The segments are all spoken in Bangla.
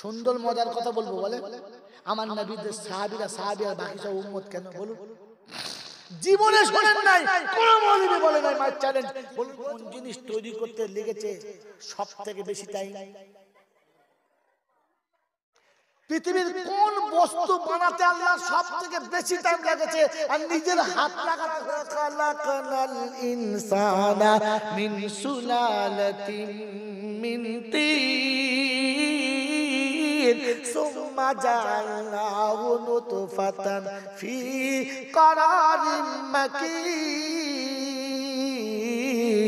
সুন্দর মজার কথা বলবো বলে আমার নবীদের সাহাবিরা সাহাবি আর বাকি সব উম্মত কেন বলুন জীবনে শোনেন নাই কোন মৌলভী বলে নাই মাই চ্যালেঞ্জ বলুন কোন জিনিস তৈরি করতে লেগেছে সব থেকে বেশি টাইম পৃথিবীর কোন বস্তু বানাতে আল্লাহ সব থেকে বেশি টাইম লেগেছে আর নিজের হাত লাগাতে খালাকাল ইনসানা মিন সুলালাতিন মিন তিন সুম্মা জাআলনাহু নুতফাতান ফি قرار مكين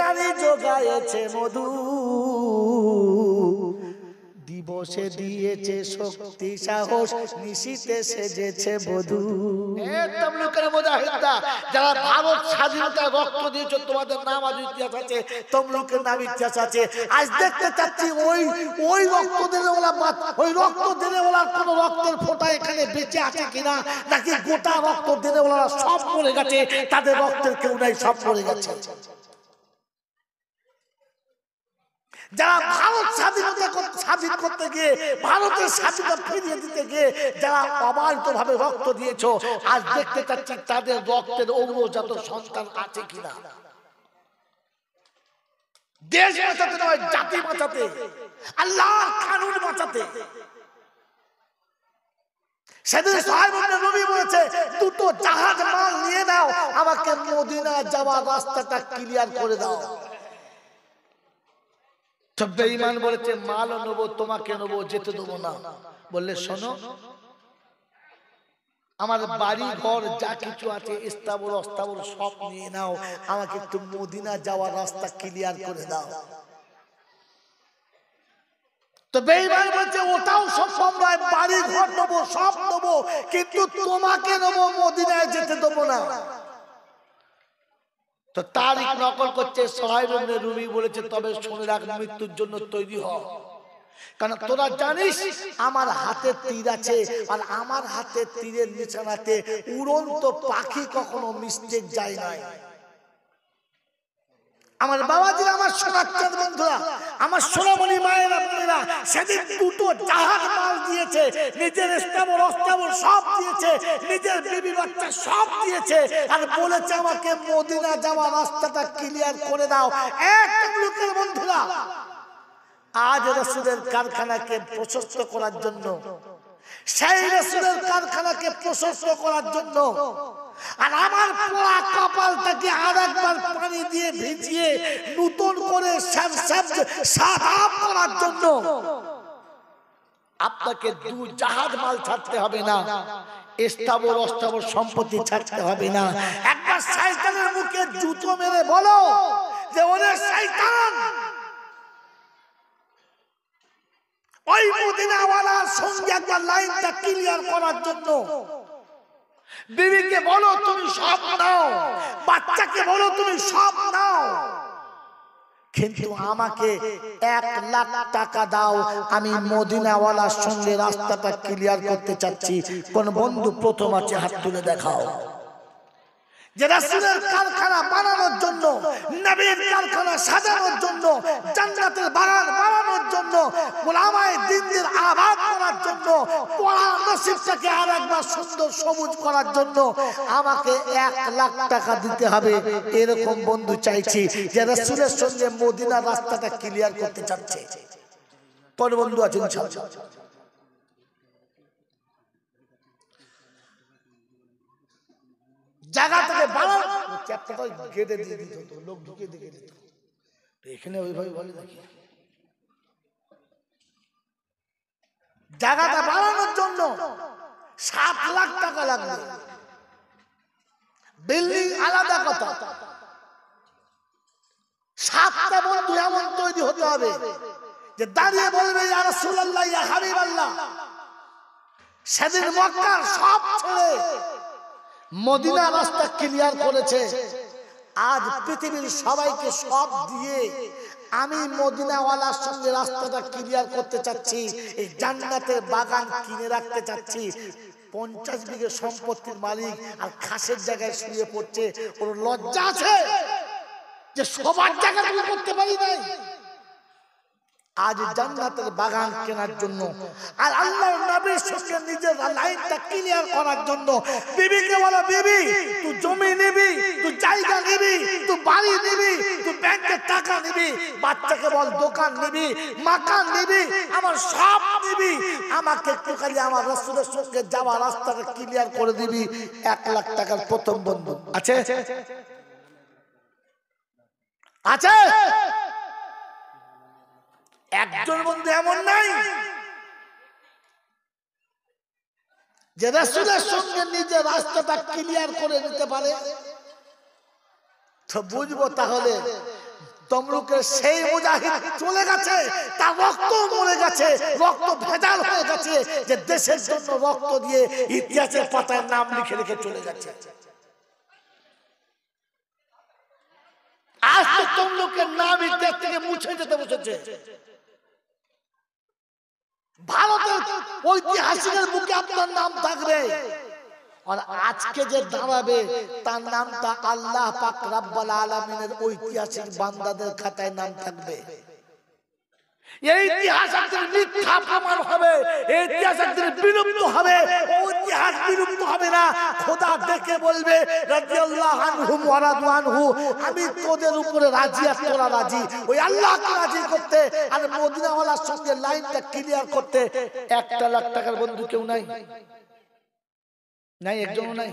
নারী জোগায়েছে মধু দিবসে দিয়েছে শক্তি সাহস নিশিতে সেজেছে বধু যারা ভারত স্বাধীনতা রক্ত দিয়েছ তোমাদের নাম আজ ইতিহাস আছে তমলুকের নাম ইতিহাস আছে আজ দেখতে চাচ্ছি ওই ওই রক্ত দেবে ওলা ওই রক্ত দেবে ওলার কোনো রক্তের ফোঁটা এখানে বেঁচে আছে কিনা নাকি গোটা রক্ত দেবে ওলারা সব পড়ে গেছে তাদের রক্তের কেউ নাই সব পড়ে গেছে যারা ভারত স্বাধীনতা স্বাধীন করতে গিয়ে ভারতের স্বাধীনতা ফিরিয়ে দিতে গিয়ে যারা অবান্ত ভাবে রক্ত দিয়েছ আজ দেখতে চাচ্ছি তাদের রক্তের ঔরজাত সন্তান আছে কিনা দেশ বাঁচাতে নয় জাতি বাঁচাতে আল্লাহ কানুন বাঁচাতে সেদিন সাহেব রবি বলেছে দুটো জাহাজ মাল নিয়ে নাও আমাকে মদিনা যাওয়ার রাস্তাটা ক্লিয়ার করে দাও তো বলেছে মাল নেবো তোমাকে নেবো যেতে দেবো না বললে শোনো আমার বাড়ি ঘর যা কিছু আছে ইস্তাবর অস্তাবর সব নিয়ে নাও আমাকে একটু মদিনা যাওয়ার রাস্তা ক্লিয়ার করে দাও তো বেইমান বলছে ওটাও সব বাড়ি ঘর নেবো সব নেবো কিন্তু তোমাকে নেবো মদিনায় যেতে দেবো না তো তারিখ নকল করছে সহায় রুমি বলেছে তবে শুনে রাখ মৃত্যুর জন্য তৈরি হ কেন তোরা জানিস আমার হাতে তীর আছে আর আমার হাতে তীরের নিশানাতে উড়ন্ত পাখি কখনো মিস্টেক যায় নাই আমার বাবাজি আমার সোনাচ্চার বন্ধুরা আমার সোনামণি মায়েরা বোনেরা সেদিন দুটো জাহাজ মাল দিয়েছে নিজের স্টাবল অস্টাবল সব দিয়েছে নিজের বিবি বাচ্চা সব দিয়েছে আর বলেছে আমাকে মদিনা যাওয়া রাস্তাটা ক্লিয়ার করে দাও এক লোকের বন্ধুরা আজ রসুদের কারখানাকে প্রশস্ত করার জন্য সেই রসুদের কারখানাকে প্রশস্ত করার জন্য আর আমার পোড়া কপালটাকে আর একবার পানি দিয়ে ভিজিয়ে নতুন করে করার জন্য আপনাকে দু জাহাজ মাল ছাড়তে হবে না স্থাবর অস্থাবর সম্পত্তি ছাড়তে হবে না একবার শয়তানের মুখে জুতো মেরে বলো যে ওরে শয়তান ওই মদিনাওয়ালার সঙ্গে একবার লাইনটা ক্লিয়ার করার জন্য বিবিকে বলো তুমি সব দাও বাচ্চাকে বলো তুমি সব দাও কিন্তু আমাকে এক লাখ টাকা দাও আমি মদিনাওয়ালার সঙ্গে রাস্তাটা ক্লিয়ার করতে চাচ্ছি কোন বন্ধু প্রথম আছে হাত তুলে দেখাও কারখানা বানানোর জন্য কারখানা সাজানোর জন্য বানানোর জন্য করার জন্য আর একবার সবুজ করার জন্য আমাকে এক লাখ টাকা দিতে হবে এরকম বন্ধু চাইছি যে রাসুলের সঙ্গে মোদিনা রাস্তাটা ক্লিয়ার করতে চাচ্ছে পরে বন্ধু আছে গেটে দিয়ে দিত তো লোক ঢুকে দিত এখানে ওইভাবে বলে দেখি জায়গাটা বাড়ানোর জন্য সাত লাখ টাকা লাগবে বিল্ডিং আলাদা কথা সাতটা বন্ধু এমন তৈরি হতে হবে যে দাঁড়িয়ে বলবে হাবিব আল্লাহ সেদিন মক্কার সব ছেড়ে মদিনা রাস্তা ক্লিয়ার করেছে আজ পৃথিবীর সবাইকে সব দিয়ে আমি মদিনাওয়ালার সঙ্গে রাস্তাটা ক্লিয়ার করতে চাচ্ছি এই জান্নাতের বাগান কিনে রাখতে চাচ্ছি পঞ্চাশ বিঘে সম্পত্তির মালিক আর খাসের জায়গায় শুয়ে পড়ছে ওর লজ্জা আছে যে সবার জায়গা করতে পারি নাই আজ জান্নাতের বাগান কেনার জন্য আর আল্লাহর নবীর সঙ্গে নিজের লাইনটা ক্লিয়ার করার জন্য বিবিকে বলো বিবি তুই জমি নিবি তুই জায়গা নিবি তুই বাড়ি নিবি তুই ব্যাংকের টাকা নিবি বাচ্চাকে বল দোকান নিবি মাকান নিবি আমার সব নিবি আমাকে খালি আমার রসুলের সঙ্গে যাওয়া রাস্তাটা ক্লিয়ার করে দিবি এক লাখ টাকার প্রথম বন্ধু আছে আছে একজন বন্ধু এমন নাই যে রাসুলের সঙ্গে নিজের রাস্তাটা ক্লিয়ার করে নিতে পারে তো বুঝবো তাহলে তমরুকের সেই মুজাহিদ চলে গেছে তা রক্ত মরে গেছে রক্ত ভেজাল হয়ে গেছে যে দেশের জন্য রক্ত দিয়ে ইতিহাসের পাতায় নাম লিখে লিখে চলে গেছে আজ তো তমরুকের নাম ইতিহাস থেকে মুছে যেতে বসেছে ভারতের ঐতিহাসিকের মুখে আপনার নাম থাকবে আর আজকে যে দাঁড়াবে তার নামটা আল্লাহ পাক রাব্বাল আলামিনের ঐতিহাসিক বান্দাদের খাতায় নাম থাকবে এই ইতিহাস হবে হবে না আমি তোদের উপরে রাজি আর তোরা রাজি ওই আল্লাহ রাজি করতে আর মদিনাওয়ালার সঙ্গে লাইনটা ক্লিয়ার করতে একটা লাখ টাকার বন্ধু কেউ নাই নাই একজনও নাই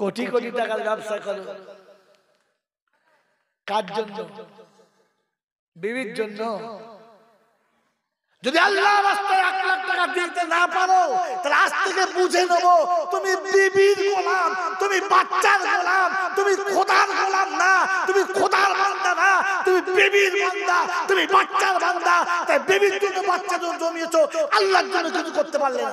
কোটি কোটি টাকার ব্যবসা করো কার জন্য বিবির জন্য যদি আল্লাহ রাস্তায় এক লাখ টাকা দিতে না পারো তাহলে আজ থেকে বুঝে নেবো তুমি বিবির গোলাম তুমি বাচ্চার গোলাম তুমি খোদার গোলাম না তুমি খোদার বান্দা না তুমি বিবির বান্দা তুমি বাচ্চার বান্দা তাই বিবির জন্য বাচ্চা জমিয়েছো আল্লাহর জন্য কিছু করতে পারলে না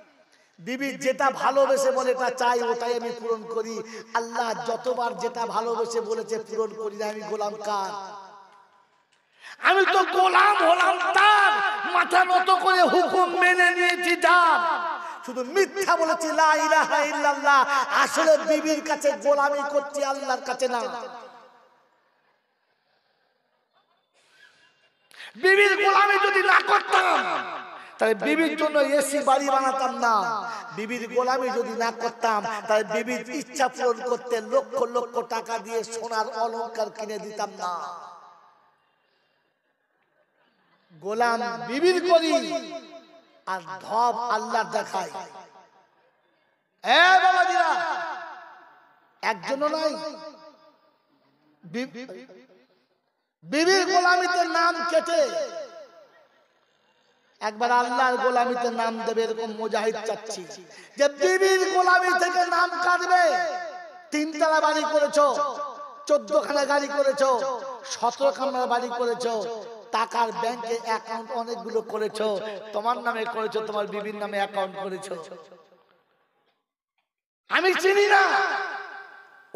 বিবি যেটা ভালোবেসে বলে তা চাই ওটাই আমি পূরণ করি আল্লাহ যতবার যেটা ভালোবেসে বলেছে পূরণ করি না আমি গোলাম কার আমি তো গোলাম হলাম তার মাথা মত করে হুকুম মেনে নিয়েছি যার শুধু মিথ্যা বলেছি লা ইলাহা ইল্লাল্লাহ আসলে বিবির কাছে গোলামি করছি আল্লাহর কাছে না বিবির গোলামি যদি না করতাম তাহলে বিবির জন্য এসি বাড়ি বানাতাম না বিবির গোলামি যদি না করতাম তাহলে বিবির ইচ্ছা পূরণ করতে লক্ষ লক্ষ টাকা দিয়ে সোনার অলঙ্কার কিনে দিতাম না গোলাম বিবির করি আর ধব আল্লাহ দেখায় একজন নাই বিবির গোলামিতে নাম কেটে একবার আল্লাহর গোলামিতে নাম দেবে এরকম মুজাহিদ চাচ্ছি যে বিবির গোলামি থেকে নাম কাটবে তিনতলা বাড়ি করেছো চোদ্দখানা গাড়ি করেছ সতেরো খানা বাড়ি করেছো টাকার ব্যাংকে অ্যাকাউন্ট অনেকগুলো করেছো তোমার নামে করেছ তোমার বিবির নামে অ্যাকাউন্ট করেছো আমি চিনি না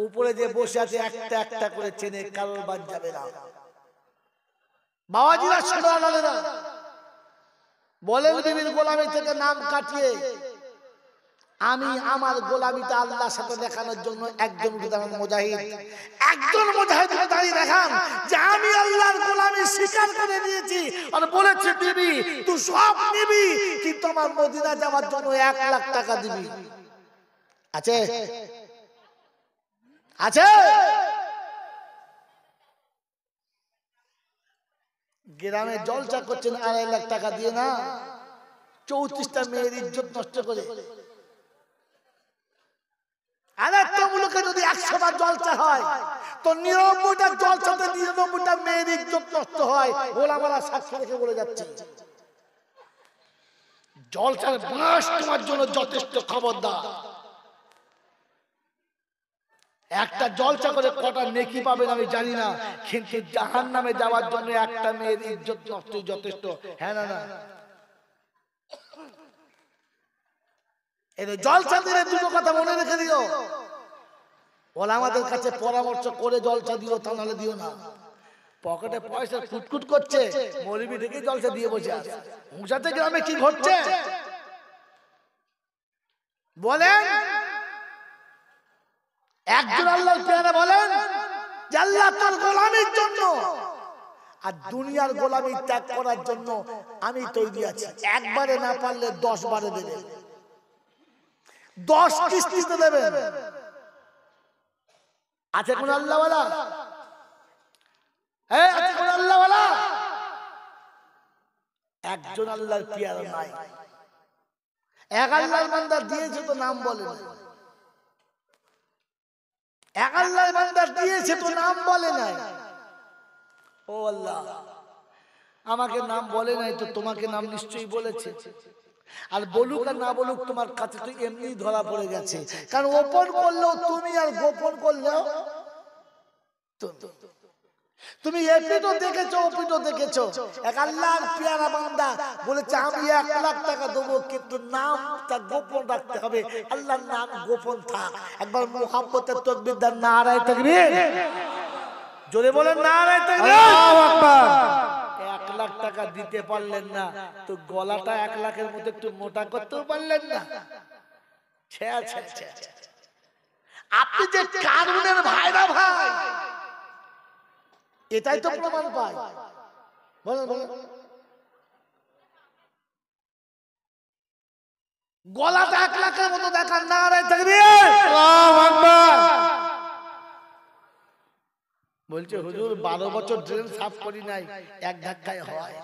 উপরে যে বসে আছে একটা একটা করে চেনে কারোর বাদ যাবে না বাবাজিরা শোনা না বলেন বিবির গোলামি থেকে নাম কাটিয়ে আমি আমার গোলামিটা আল্লাহর সাথে দেখানোর জন্য একজন মুজাহিদ একজন মুজাহিদ দাঁড়িয়ে দেখান যে আমি আল্লাহর গোলামি স্বীকার করে নিয়েছি আর বলেছে দিবি তুই সব নিবি কিন্তু আমার মদিনা যাওয়ার জন্য এক লাখ টাকা দিবি আছে আছে গ্রামে জলসা করছেন আড়াই লাখ টাকা দিয়ে না চৌত্রিশটা মেয়ের ইজ্জত নষ্ট করে আর একটা যদি হয় তো মেয়ের নষ্ট হয় বলে জলসার বাঁশ তোমার জন্য যথেষ্ট খবর দাও একটা জলসা করে কটা নেকি পাবেন আমি জানি না কিন্তু জাহান নামে যাওয়ার জন্য একটা মেয়ের ইজ্জত যথেষ্ট হ্যাঁ না না জলসা দিলে দুটো কথা মনে রেখে দিও ওলা আমাদের কাছে পরামর্শ করে জলসা দিও তা নাহলে দিও না পকেটে পয়সা ফুটকুট করছে মরিবি দেখে জলসা দিয়ে বসে আছে হুঁসাতে গ্রামে কি ঘটছে বলেন একজন আল্লাহর পেয়ারে বলেন যে আল্লাহ তার গোলামির জন্য আর দুনিয়ার গোলামি ত্যাগ করার জন্য আমি তৈরি আছি একবারে না পারলে দশ বারে দেবে দশ কিস্তিতে দেবে আছে কোন আল্লাহওয়ালা হ্যাঁ আছে কোন আল্লাহওয়ালা একজন আল্লাহর পিয়ারা নাই এক আল্লাহর বান্দা দিয়েছে তো নাম বলে না এক আল্লাহ বলে নাই ও আল্লাহ আমাকে নাম বলে নাই তো তোমাকে নাম নিশ্চয়ই বলেছে আর বলুক আর না বলুক তোমার কাছে তো এমনি ধরা পড়ে গেছে কারণ ওপন করলেও তুমি আর গোপন করলেও তুমি তুমি এপিটো দেখেছো ওপিটো দেখেছো এক আল্লাহর পিয়ারা বান্দা বলেছে আমি এক লাখ টাকা দেবো কিন্তু নাম তা গোপন রাখতে হবে আল্লাহর নাম গোপন থাক একবার মোহাম্মতের তকবিদার না রায় তকবির জোরে বলেন না রায় তকবির এক লাখ টাকা দিতে পারলেন না তো গলাটা এক লাখের মধ্যে একটু মোটা করতেও পারলেন না আপনি যে কারণের ভাইরা ভাই এটাই তো প্রমাণ পাই গলাটা এক লাখের মতো না বলছে হুজুর বারো বছর ড্রেন সাফ করি নাই এক ধাক্কায় হয়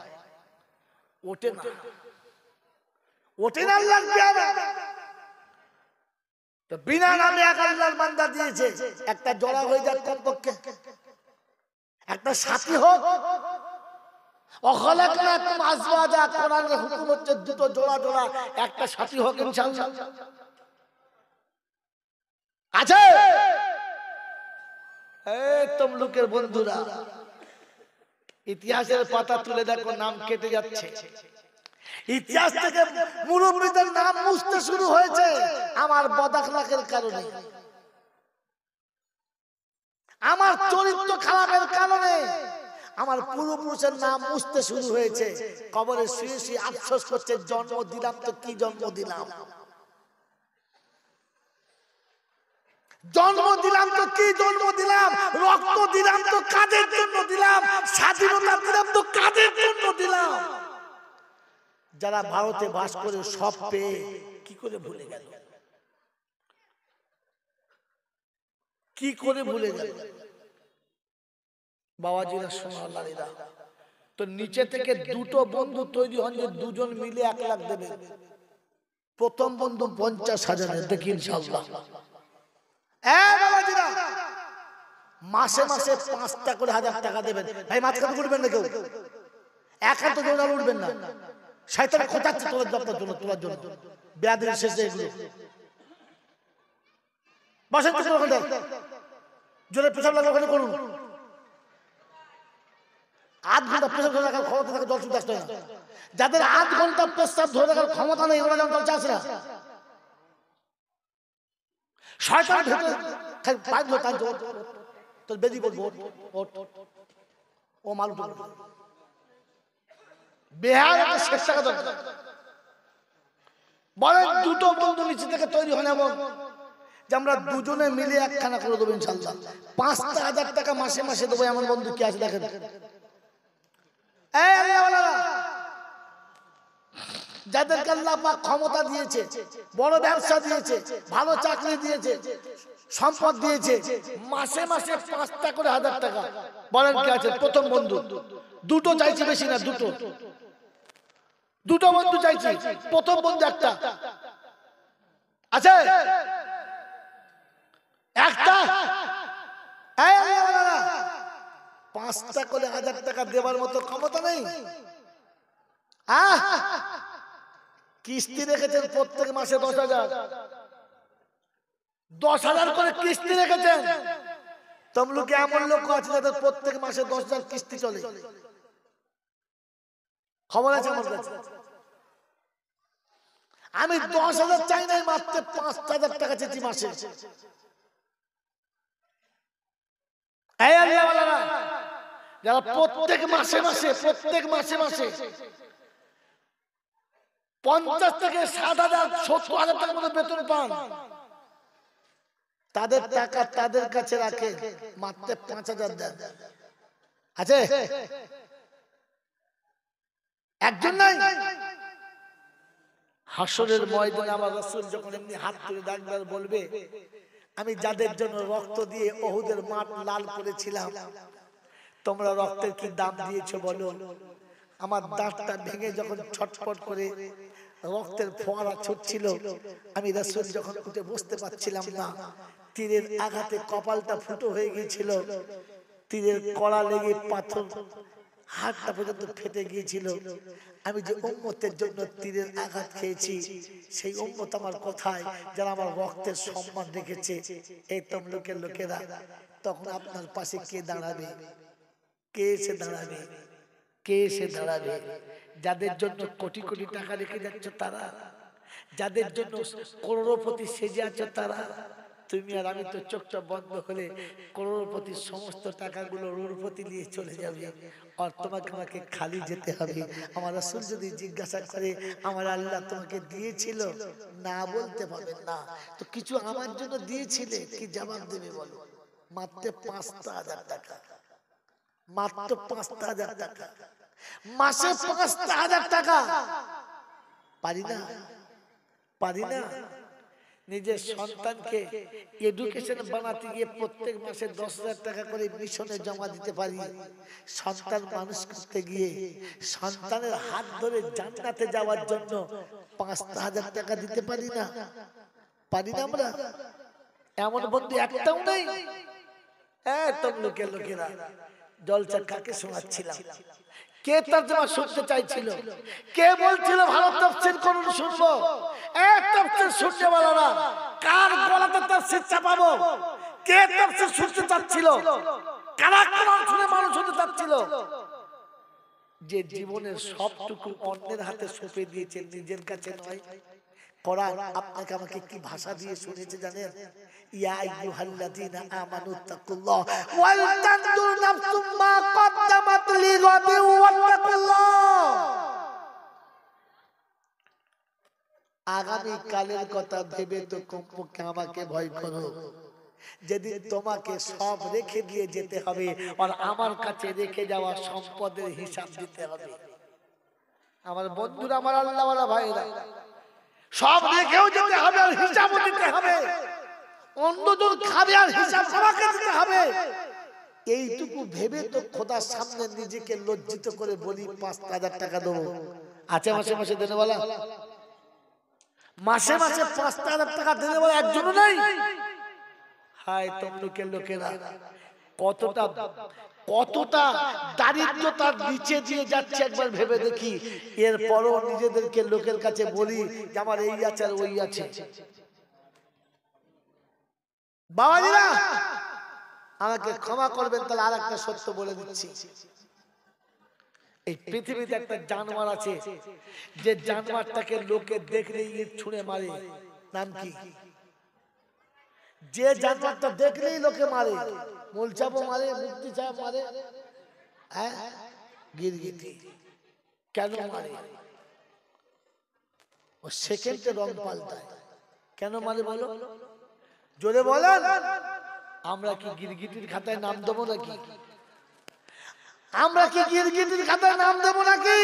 বিনা নামে এক আল্লাহর বান্দা দিয়েছে একটা জড়া হয়ে যাক কমপক্ষে একটা সাথী হোক একটা হোক তমলুকের বন্ধুরা ইতিহাসের পাতা তুলে দেখো নাম কেটে যাচ্ছে ইতিহাস থেকে মুরব্বীদের নাম মুছতে শুরু হয়েছে আমার বদাখলাকের কারণে আমার চরিত্র খারাপের কারণে আমার পূর্বপুরুষের নাম মুছতে শুরু হয়েছে কবরে শুয়ে শুয়ে আফসোস করছে জন্ম দিলাম তো কি জন্ম দিলাম জন্ম দিলাম তো কি জন্ম দিলাম রক্ত দিলাম তো কাদের জন্য দিলাম স্বাধীনতা দিলাম তো কাদের জন্য দিলাম যারা ভারতে বাস করে সব পেয়ে কি করে ভুলে গেল কি করে ভুলে যাবে বাবাজিরা সোনা তো নিচে থেকে দুটো বন্ধু তৈরি হন যে দুজন মিলে এক লাখ দেবে প্রথম বন্ধু পঞ্চাশ হাজার দেখি মাসে মাসে পাঁচটা করে হাজার টাকা দেবেন ভাই মাঝখানে উঠবেন না কেউ এক হাত জোড়া উঠবেন না শয়তান খোঁচাচ্ছে তোলার জন্য তোলার জন্য ব্যাধের শেষে বসেন তো ওখানে জোরে পেশাব লাগলে ওখানে করুন আধ ঘন্টা পেশাব ধরে রাখার ক্ষমতা থাকে জলসুদ আসতে যাদের আধ ঘন্টা পেশাব ধরে রাখার ক্ষমতা নেই ওরা যেমন জলসা আসে না শয়তান ভেতরে বাধ্য তাই তোর বেদি বলবো ও মাল বেহার শেষ টাকা দরকার বলেন দুটো বন্ধু নিচে থেকে তৈরি হয় না এমন যে আমরা দুজনে মিলে একখানা করে দেবো ইনশাল্লাহ পাঁচটা হাজার টাকা মাসে মাসে দেবো এমন বন্ধু কি আছে দেখেন যাদেরকে আল্লাহ পাক ক্ষমতা দিয়েছে বড় ব্যবসা দিয়েছে ভালো চাকরি দিয়েছে সম্পদ দিয়েছে মাসে মাসে পাঁচটা করে হাজার টাকা বলেন কি আছে প্রথম বন্ধু দুটো চাইছি বেশি না দুটো দুটো বন্ধু চাইছে প্রথম বন্ধু একটা আচ্ছা একটা পাঁচটা করে হাজার টাকা দেবার মতো ক্ষমতা নেই কিস্তি রেখেছেন প্রত্যেক মাসে দশ হাজার দশ হাজার করে কিস্তি রেখেছেন তমলুকে এমন লোক আছে যাদের প্রত্যেক মাসে দশ হাজার কিস্তি চলে খবর আছে আমার কাছে আমি দশ হাজার চাই নাই মাত্র পাঁচ হাজার টাকা চেয়েছি মাসে যারা প্রত্যেক মাসে মাসে প্রত্যেক মাসে মাসে পঞ্চাশ থেকে সাত হাজার সত্তর হাজার টাকার মতো বেতন পান তাদের টাকা তাদের কাছে রাখে মাত্র পাঁচ হাজার দেন আছে একজন নাই হাসরের ময়দানে আমার রসুল যখন এমনি হাত তুলে ডাকবার বলবে আমি যাদের জন্য রক্ত দিয়ে অহুদের মাঠ লাল করেছিলাম তোমরা রক্তের কি দাম দিয়েছো বলো আমার দাঁতটা ভেঙে যখন ছটফট করে রক্তের ফোয়ারা ছুটছিল আমি রাসুল যখন উঠে বসতে পারছিলাম না তীরের আঘাতে কপালটা ফুটো হয়ে গিয়েছিল তীরের কড়া লেগে পাথর হাতটা পর্যন্ত ফেটে গিয়েছিল আমি যে উম্মতের জন্য তীরের আঘাত খেয়েছি সেই উম্মত আমার কোথায় যারা আমার রক্তের সম্মান রেখেছে এই তমলুকের লোকেরা তখন আপনার পাশে কে দাঁড়াবে কে এসে দাঁড়াবে কে এসে দাঁড়াবে যাদের জন্য কোটি কোটি টাকা রেখে যাচ্ছে তারা যাদের জন্য করোড়পতি সেজে আছে তারা তুমি আর আমি তো চোখটা বন্ধ হলে প্রতি সমস্ত টাকাগুলো রোড়পতি নিয়ে চলে যাবে আর তোমাকে আমাকে খালি যেতে হবে আমার আসল যদি জিজ্ঞাসা করে আমার আল্লাহ তোমাকে দিয়েছিল না বলতে পারবে না তো কিছু আমার জন্য দিয়েছিলে কি জবাব দেবে বলো মাত্র পাঁচটা হাজার টাকা মাত্র পাঁচটা হাজার টাকা মাসে পাঁচটা হাজার টাকা পারি না পারি না নিজের সন্তানকে এডুকেশন বানাতে গিয়ে প্রত্যেক মাসে দশ হাজার টাকা করে মিশনে জমা দিতে পারি সন্তান মানুষ করতে গিয়ে সন্তানের হাত ধরে জান্নাতে যাওয়ার জন্য পাঁচটা হাজার টাকা দিতে পারি না পারি না আমরা এমন বন্ধু একটাও নেই হ্যাঁ লোকের লোকেরা জলচা কাকে শোনাচ্ছিলাম কে তার জমা শুনতে চাইছিল কে বলছিল ভালো তফসিল করুন শুনবো কার গলাতে কে চাচ্ছিল মানুষ হতে চাচ্ছিল যে জীবনের সবটুকু অন্যের হাতে সপে দিয়েছেন নিজের কাছে নয় আপনাকে আমাকে কি ভাষা দিয়ে শুনেছে জানেন ইয়া আগামী কালের কথা ভেবে তো কমপক্ষে আমাকে ভয় করো যেদিন তোমাকে সব রেখে দিয়ে যেতে হবে আর আমার কাছে রেখে যাওয়া সম্পদের হিসাব দিতে হবে আমার বন্ধুরা আমার আল্লাহওয়ালা ভাইরা সব রেখেও যেতে হবে আর হিসাবও দিতে হবে অন্যজন খাবে আর হিসাব আমাকে দিতে হবে এইটুকু ভেবে তো খোদার সামনে নিজেকে লজ্জিত করে বলি পাঁচ হাজার টাকা দেবো আছে মাসে মাসে বলা মাসে মাসে পাঁচটা হাজার টাকা দিতে বলে একজন নাই হায় তমলুকের লোকেরা কতটা কতটা দারিদ্রতার নিচে দিয়ে যাচ্ছে একবার ভেবে দেখি এরপরও নিজেদেরকে লোকের কাছে বলি যে আমার এই আছে আর ওই আছে বাবাজিরা আমাকে ক্ষমা করবেন তাহলে আর একটা সত্য বলে দিচ্ছি এই পৃথিবীতে একটা জানোয়ার আছে যে জানোয়ারটাকে লোকে দেখলে ইট ছুঁড়ে মারে নাম কি যে জানোয়ারটা দেখলেই লোকে মারে মোলচাপও মারে মুক্তি চাপ মারে হ্যাঁ গিরগিটি কেন মারে ও সেকেন্ডে রং পাল্টায় কেন মারে বলো জোরে বলেন আমরা কি গিরগিটির খাতায় নাম দেবো নাকি আমরা কি গিরগিটির খাতায় নাম দেব নাকি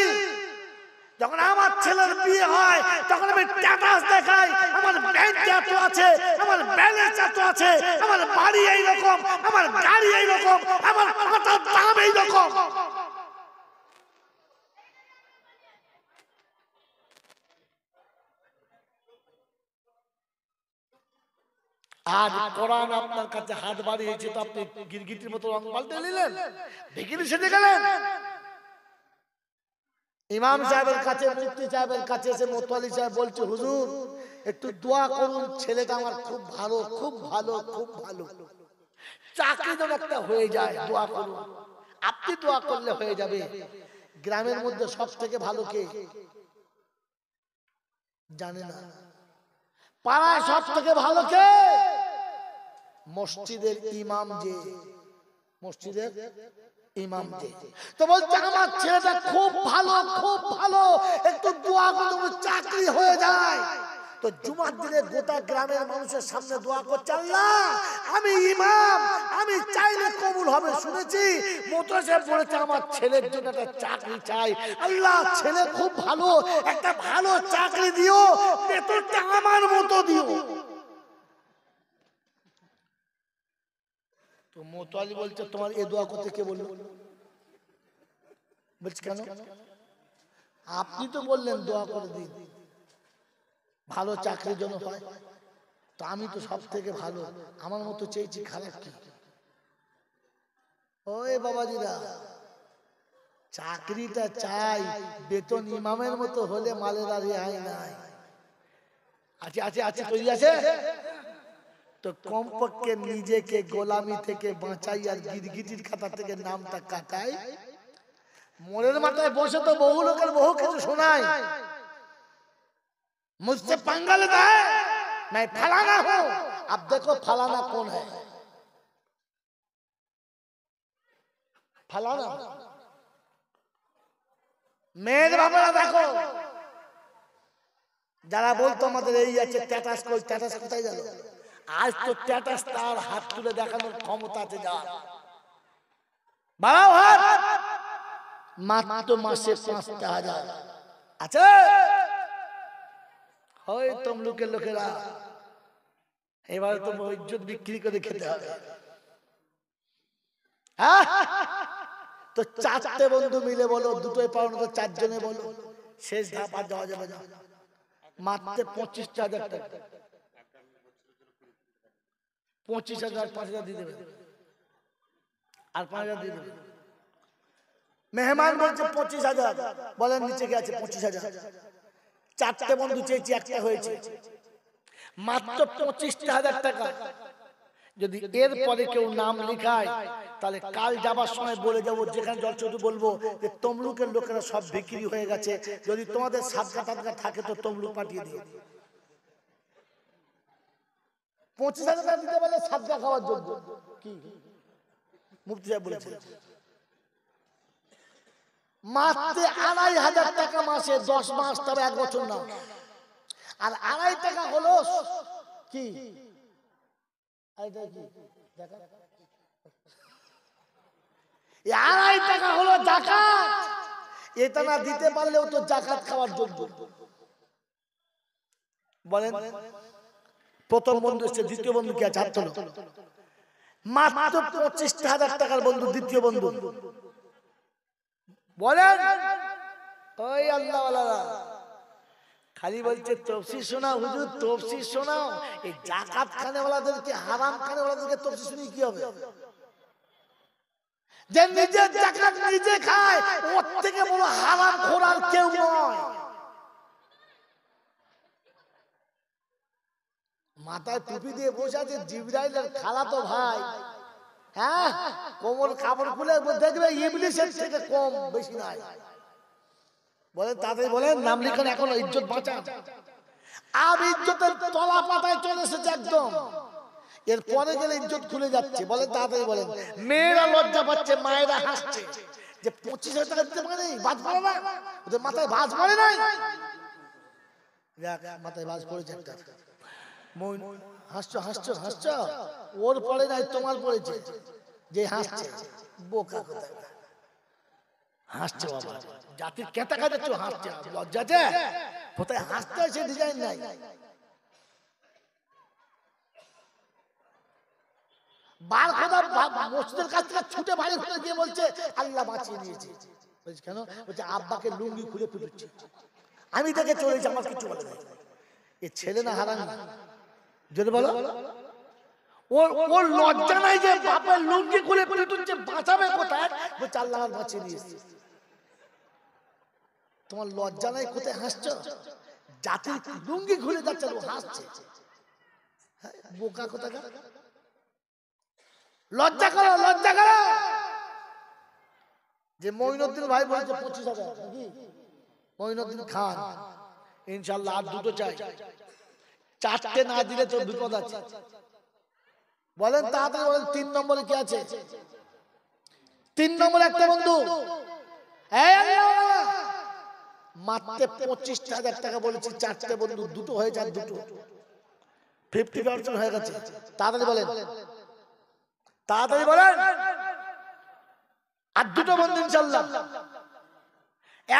যখন আমার ছেলের বিয়ে হয় তখন আমি স্ট্যাটাস দেখাই আমার ব্যাংক এত আছে আমার ব্যালেন্স এত আছে আমার বাড়ি এইরকম আমার গাড়ি এইরকম আমার দাম এইরকম কোরআন আপনার কাছে হাত বাড়িয়েছে তো আপনি গিরগিটির মতো রং পাল্টে নিলেন সেজে গেলেন ইমাম সাহেবের কাছে সাহেবের কাছে এসে মোতালি সাহেব বলছে হুজুর একটু দোয়া করুন ছেলেটা আমার খুব ভালো খুব ভালো খুব ভালো চাকরি যেন একটা হয়ে যায় দোয়া করুন আপনি দোয়া করলে হয়ে যাবে গ্রামের মধ্যে সব থেকে ভালো কে জানে না পাড়ায় সব থেকে ভালো কে মসজিদের ইমাম যে মসজিদের মানুষের সামনে দোয়া করছে আমি ইমাম আমি চাইলে কবুল হবে শুনেছি মোতাসের বলেছে আমার ছেলের জন্য একটা চাকরি চাই আল্লাহ ছেলে খুব ভালো একটা ভালো চাকরি দিও আমার মতো দিও তো মোতালি বলছে তোমার এ দোয়া করতে কে বললো বলছি কেন আপনি তো বললেন দোয়া করে দিন ভালো চাকরির জন্য হয় তো আমি তো সব থেকে ভালো আমার মতো চেয়েছি খারাপ কি ওই বাবাজিরা চাকরিটা চাই বেতন ইমামের মতো হলে মালের আর রেহাই নাই আছে আছে আছে তৈরি আছে তো কমপক্ষে নিজেকে গোলামি থেকে বাঁচাই আর গিরগিটির খাতা থেকে নামটা কাটাই মনের মাথায় বসে তো বহু লোকের বহু কিছু শোনায় মুঝতে পাঙ্গাল দেয় নাই ফালানা হো আপ দেখো ফালানা কোন হ্যাঁ ফালানা মেয়ের বাবারা দেখো যারা বলতো আমাদের এই আছে ট্যাটাস কই ট্যাটাস কোথায় যাবে আজ তো ট্যাটাস তার হাত তুলে দেখানোর ক্ষমতা আছে যা বাড়াও হাত মাত্র মাসে পাঁচটা হাজার আছে হয় তমলুকের লোকেরা এবারে তো ইজ্জত বিক্রি করে খেতে হবে হ্যাঁ? তো চারটে বন্ধু মিলে বলো দুটোই পাওয়া তো চারজনে বলো শেষ ধাপ আর যাওয়া যাবে না মাত্র পঁচিশটা হাজার টাকা পঁচিশ হাজার পাঁচ হাজার দিয়ে দেবে আর পাঁচ হাজার দিয়ে দেবে মেহমান বলছে পঁচিশ হাজার বলেন নিচে গেছে পঁচিশ হাজার চারটে বন্ধু চেয়েছি একটা হয়েছে মাত্র পঁচিশটা হাজার টাকা যদি এর পরে কেউ নাম লিখায় তাহলে কাল যাবার সময় বলে যাবো যেখানে জল চৌধুরী বলবো যে তমলুকের লোকেরা সব বিক্রি হয়ে গেছে যদি তোমাদের সাদগা তাদগা থাকে তো তমলুক পাঠিয়ে দিয়ে পঁচিশ হাজার টাকা দিতে পারলে সাতটা খাওয়ার যোগ্য কি মুফতি সাহেব বলেছেন মাত্র আড়াই হাজার টাকা মাসে দশ মাস তবে এক বছর না আর আড়াই টাকা হলো কি আড়াই টাকা হলো জাকাত এটা না দিতে পারলেও তো জাকাত খাওয়ার যোগ্য বলেন প্রথম বন্ধু এসছে দ্বিতীয় বন্ধু কি আছে মাত্র পঁচিশ হাজার টাকার বন্ধু দ্বিতীয় বন্ধু বলেন ওই আল্লাহ খালি বলছে শোনা হুজুর শোনাও এই জাকাত হারাম খানেওয়ালাদেরকে তফসি শুনি কি হবে যে নিজের জাকাত নিজে খায় ওর থেকে বড় হারাম খোরার কেউ নয় মাথায় টুপি দিয়ে বসে আছে জিবরাইলের খালা তো ভাই হ্যাঁ কোমল কাপড় খুলে দেখবে ইংলিশের থেকে কম বেশি নাই বলে তাদের বলে নাম লিখন এখন ইজ্জত বাঁচান আর ইজ্জতের তলা পাতায় চলে এসেছে একদম এরপরে গেলে ইজ্জত খুলে যাচ্ছে বলে তাড়াতাড়ি বলে মেয়েরা লজ্জা পাচ্ছে মায়েরা হাসছে যে পঁচিশ হাজার টাকা দিতে পারে বাজ পড়ে না ওদের মাথায় বাজ পড়ে নাই মাথায় বাজ পড়েছে একটা মইন হাসছো হাসছো হাসছো ওর পড়ে নাই তোমার পড়েছে যে হাসছে বোকা হাসছে বাবা হাসছে লজ্জা যে কোথায় হাসতে সে ডিজাইন নাই বার মসজিদের কাছ থেকে ছুটে বাড়ি গিয়ে বলছে আল্লাহ বাঁচিয়ে নিয়েছে বলছে কেন বলছে আব্বাকে লুঙ্গি খুলে পিটুচ্ছে আমি তাকে চলেছি আমার কিছু বলে এ ছেলে না হারানি ওর ওর লজ্জা নাই যে বাপের লুঙ্গি খুলে বাঁচাবে কোথায় বাঁচিয়ে তোমার লজ্জা নাই কোথায় হাসছো জাতি লুঙ্গি যাচ্ছে হাসছে হ্যাঁ, বোকা কোথাকার লজ্জা করো লজ্জা করো যে মঈনুদ্দিন ভাই বলেছে পঁচিশ হাজার মঈনুদ্দিন খান ইনশাল্লাহ আর দুটো চাই চারটে না দিলে তোর বিপদ আছে বলেন তাড়াতাড়ি বলেন তিন নম্বরে কি আছে তিন নম্বরে একটা বন্ধু মাত্রে পঁচিশ হাজার টাকা বলেছি চারটে বন্ধু দুটো হয়ে যায় দুটো ফিফটি পার্সেন্ট হয়ে গেছে তাড়াতাড়ি বলেন তাড়াতাড়ি বলেন আর দুটো বন্ধু ইনশাল্লাহ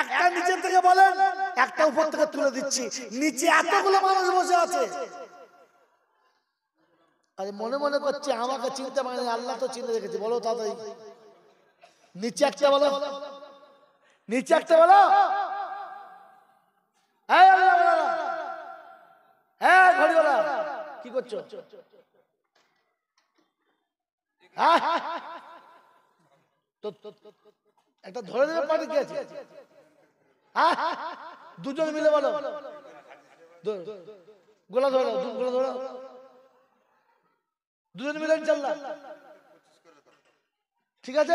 একটা নিচে থেকে বলেন একটা উপর থেকে তুলে দিচ্ছি নিচে এতগুলো মানুষ বসে আছে আরে মনে মনে করছে আমাকে চিনতে পারে আল্লাহ তো চিনতে দেখেছি বলো তাদের নিচে একটা বলো নিচে একটা বলো হ্যাঁ কি করছো হ্যাঁ একটা ধরে দেবে পার্টি কি আছে দুজন মিলে বলো গোলা ধরো গোলা ধরো দুজন মিলে ঠিক আছে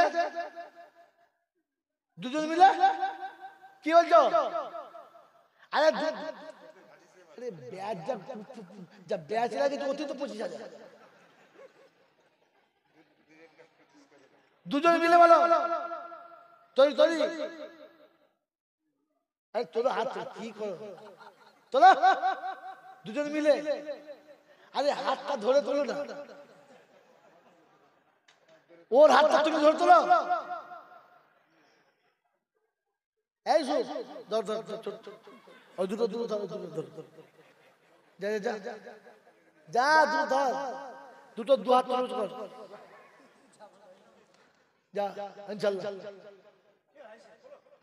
দুজন মিলে কি বলছো আরে যা তো অতি তো দুজন মিলে বলো তরি তরি আরে তোর হাত কি করো তোরা দুজন মিলে আরে হাতটা ধরে তোলো না ওর হাতটা তুমি ধরে তোলো এই শো ধর ধর ধর ওই দুটো দুটো ধর দুটো ধর যা যা যা যা দুটো ধর দুটো দু হাত খরচ কর যা ইনশাআল্লাহ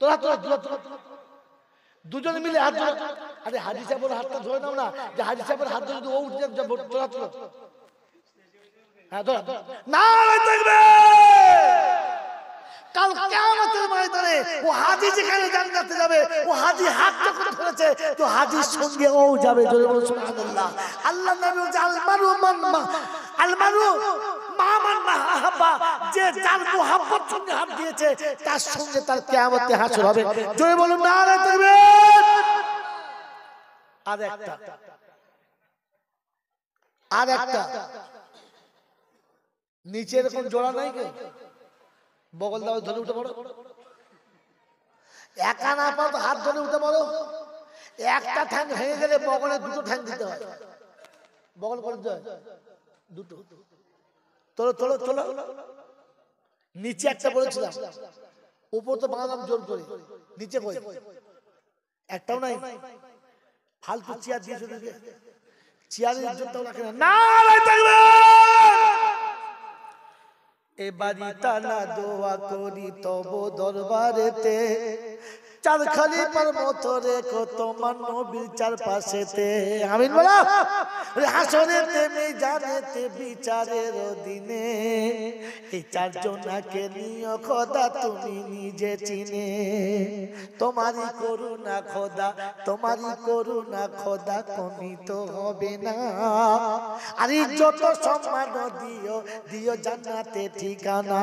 তোরা তোরা দু হাত দুজনে মিলে হাত ধরে আরে হাজি সাহেবের হাতটা ধরে নাও না যে হাজি সাহেবের হাত ধরে ও উঠে তোরা তোলো হ্যাঁ ধরা না কাল ময়দানে ও হাজি যেখানে জান্নাতে যাবে ও হাজি হাত ধরেছে তো হাজির সঙ্গে ও যাবে জোরে বলুন সুবহানাল্লাহ আল্লাহ নবী বলছে আল মানু মাহাবা যে নিচে এরকম জোড়া নাই কেউ বগল দাও ধরে উঠে পড়ো একা না পাও তো হাত ধরে উঠে পড়ো একটা ঠ্যাং ভেঙে গেলে বগলে দুটো ঠ্যাং দিতে হয় বগল করে দুটো তোলো তোলো তোলো নিচে একটা বলেছিলাম উপর তো বাঁধলাম জোর করে নিচে কই একটাও নাই ফালতু চেয়ার দিয়েছো চেয়ারের ইজ্জতটাও রাখে না না থাকবে এ বাড়ি তালা দোয়া করি তব দরবারেতে চার খালিফার মতো রেখো তোমার নবীর চার পাশেতে আমিন বলো হাসনেতে মেজানেতে বিচারের দিনে এই চারজনাকে নিও খোদা তুমি নিজে চিনে তোমারই করুণা খোদা তোমারই করুণা খোদা কমি তো হবে না আর যত সম্মান দিও দিও জানাতে ঠিকানা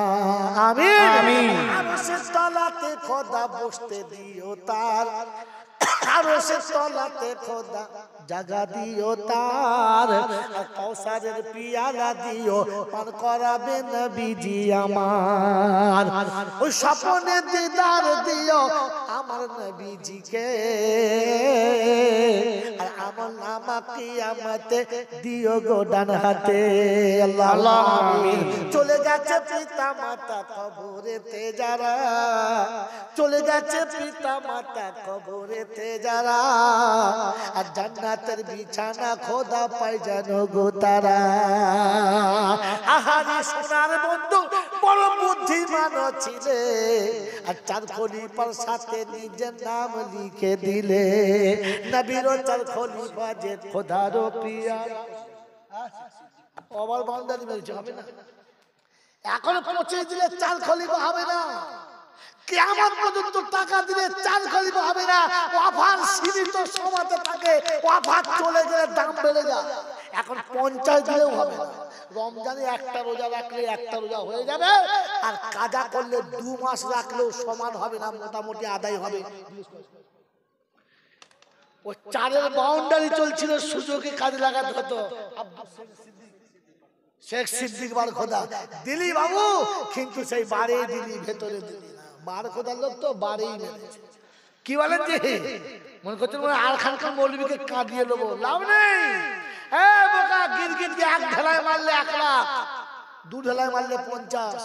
আমি আমি তলাতে খোদা বসতে দিই প্রিয় তার আরো সে তলাতে খোদা জাগা দিও তার কৌসারের পিয়ালা দিও পান করাবে আমার ওই স্বপনে দিদার দিও আমার নবীজিকে আর আমার দিও গো ডান হাতে চলে গেছে পিতা মাতা তে যারা চলে গেছে পিতা মাতা তে যারা আর জান্নাতের বিছানা খোদা পায় জানো গো তারা আহারে সোনার বন্ধু বড় বুদ্ধিমান ছিলে আর চার খলিফার সাথে নিজের নাম লিখে দিলে নবীর চার খলিফা যে খোদারও পিয়া অবার বান্দারি মেরেছে হবে না এখন পৌঁছে দিলে চাল খলিফা হবে না কেমন পর্যন্ত টাকা দিলে হবে না অফার সীমিত সমাতে থাকে অফার চলে গেলে দাম বেড়ে যায় এখন পঞ্চাশ দিলেও হবে না রমজানে একটা রোজা রাখলে একটা রোজা হয়ে যাবে আর কাজা করলে দু মাস রাখলেও সমান হবে না মোটামুটি আদায় হবে ও চারের বাউন্ডারি চলছিল সুযোগে কাজে লাগাতে হতো শেখ সিদ্দিক বার খোদা দিলি বাবু কিন্তু সেই বাড়ি দিলি ভেতরে দিলি বার খোদার লোক তো বারেই মেরেছে কি বলেন যে মনে করছেন আর খান খান মৌলবীকে কাঁদিয়ে নেবো লাভ নেই এ বোকা গির গির এক ঢেলায় মারলে এক লাখ দু ঢেলায় মারলে পঞ্চাশ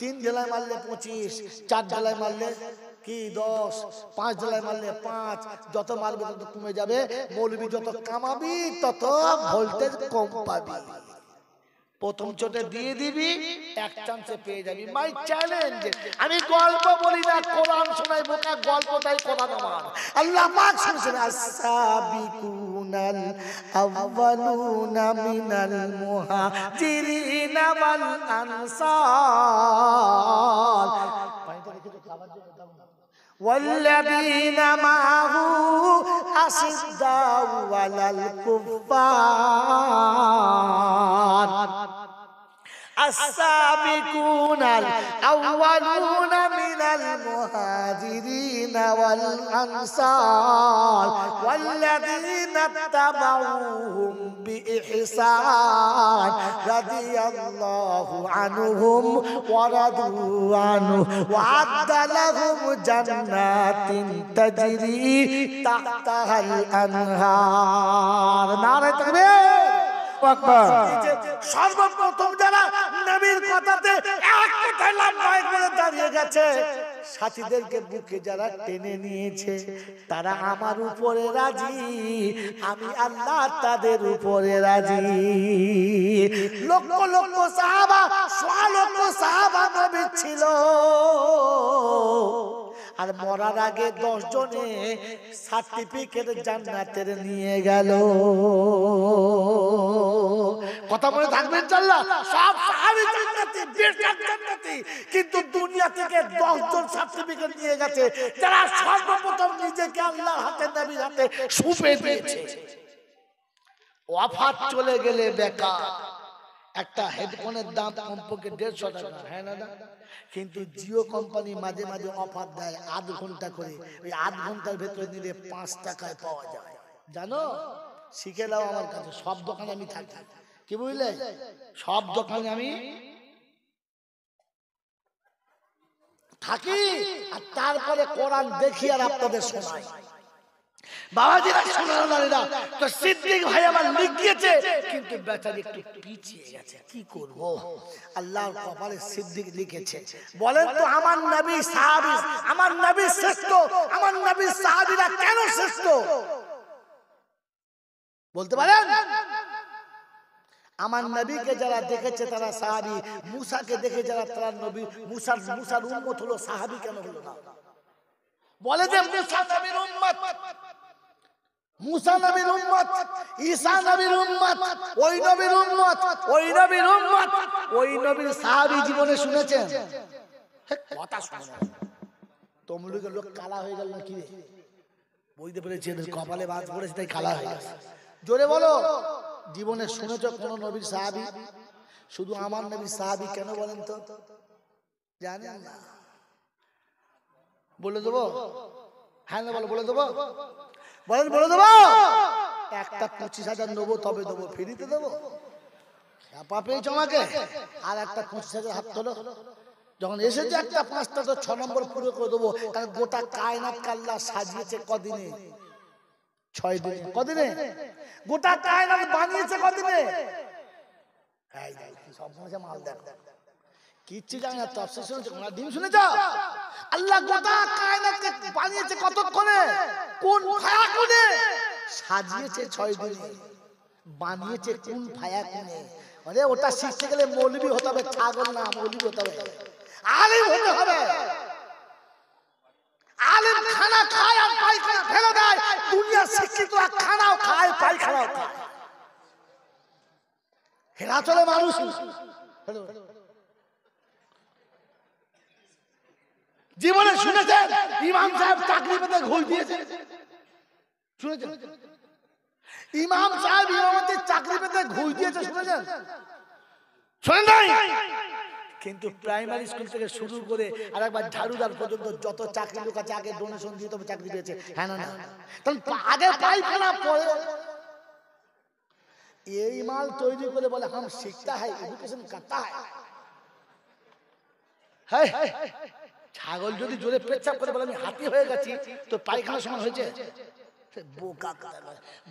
তিন ঢেলায় মারলে পঁচিশ চার ঢেলায় মারলে কি দশ পাঁচ ঢেলায় মারলে পাঁচ যত মারবে তত কমে যাবে মৌলবী যত কামাবি তত ভোল্টেজ কম পাবি প্রথম চোটে দিয়ে দিবি এক চান্সে পেয়ে যাবি মাই চ্যালেঞ্জ আমি গল্প বলি না কোরআন শোনাই বোকা গল্পটাই কোরআন আমার আল্লাহ পাক শুনছেন আসাবিকুনাল আউয়ালুনা মিনাল মুহাজিরিনা ওয়াল আনসার والذين معه أصداء على الكفار السابقون الأولون من المهاجرين والأنصار والذين اتبعوهم بإحسان رضي الله عنهم ورضوا عنه وعد لهم جنات تجري تحتها الأنهار نار تكبير সর্বপ্রথম যারা নবীর কথাতে দাঁড়িয়ে গেছে সাথীদেরকে বুকে যারা টেনে নিয়েছে তারা আমার উপরে রাজি আমি আল্লাহ তাদের উপরে রাজি লক্ষ লক্ষ সাহাবা সাহাবা নবী ছিল আর মরার আগে দশ জনে সার্টিফিকেট জান্নাতের নিয়ে গেল কথা বলে থাকবেন চাল্লা সব কিন্তু দুনিয়া থেকে দশ জন সার্টিফিকেট নিয়ে গেছে তারা সর্বপ্রথম নিজেকে আল্লাহ হাতে দাবি হাতে সুপে দিয়েছে অফার চলে গেলে বেকার একটা হেডফোনের দাম কমপক্ষে দেড়শো টাকা হ্যাঁ দাদা হ্যাঁ কিন্তু জিও কোম্পানি মাঝে মাঝে অফার দেয় আধ ঘন্টা করে ওই আধ ঘন্টার ভেতরে নিলে পাঁচ টাকায় পাওয়া যায় জানো শিখে দাও আমার কাছে সব দোকানে আমি থাকি কি বুঝলে সব দোকানে আমি থাকি আর তারপরে কোরআন দেখি আর আপনাদের শোনাই সিদ্দিক ভাই আমার লিখিয়েছে আমার নবী আমার নবী শ্রেষ্ঠ কেন শ্রেষ্ঠ বলতে পারেন আমার নবীকে যারা দেখেছে তারা সাহাবি মুসাকে দেখে যারা তারা নবী মুসার মুসার উন্মত হলো সাহাবি কেন হলো না বলে যে মুসা ওই নবীর নবীর ওই নবীর জীবনে শুনেছেন তমলুকের লোক কালা হয়ে গেল পেরেছে কপালে বাজ পড়েছে তাই কালা হয়ে গেছে জোরে বলো জীবনে শুনেছ কোন নবীর সাহাবি শুধু আমার নবীর সাহাবি কেন বলেন তো জানেন না বলে দেবো হ্যাঁ বলে দেবো বলেন বলে দেবো একটা পঁচিশ হাজার নেবো তবে দেবো ফিরিতে দেবো পেয়েছ আমাকে আর একটা পঁচিশ হাজার হাত তোলো যখন এসেছে একটা পাঁচটা তো ছ নম্বর পুরো করে দেবো কারণ গোটা কায়নাত কাল্লা সাজিয়েছে কদিনে ছয় দিন কদিনে গোটা কায়নাত বানিয়েছে কদিনে মাল দেখ কিচ্ছু জানি না তফসিল শুনেছো কোন আল্লাহ গোটা কায়নাতকে বানিয়েছে কোন ফায়া কোণে সাজিয়েছে ছয় দিনে বানিয়েছে কোন ফায়া কোণে আরে ওটা শিখতে গেলে মৌলবি হতে হবে ছাগল না হতে হবে হতে হবে খানা খায় আর পায়খানা ফেলে দেয় দুনিয়া খানাও খায় পায়খানাও খায় হেরা চলে মানুষ জীবনে শুনেছেন ইমাম সাহেব চাকরি পেতে ঘুষ দিয়েছে শুনেছেন ইমাম সাহেব ইমামতি চাকরি পেতে ঘুষ দিয়েছে শুনেছেন শোনেন নাই কিন্তু প্রাইমারি স্কুল থেকে শুরু করে আর একবার ঝাড়ুদার পর্যন্ত যত চাকরি লোক আছে আগে ডোনেশন দিয়ে তবে চাকরি পেয়েছে হ্যাঁ না তখন আগে পাইখানা পরে এই মাল তৈরি করে বলে হাম শিখতে হয় এডুকেশন হয় হ্যাঁ ছাগল যদি জোরে পেচ্ছাপ করে বলে আমি হাতি হয়ে গেছি তো পায়খানা সমান হয়েছে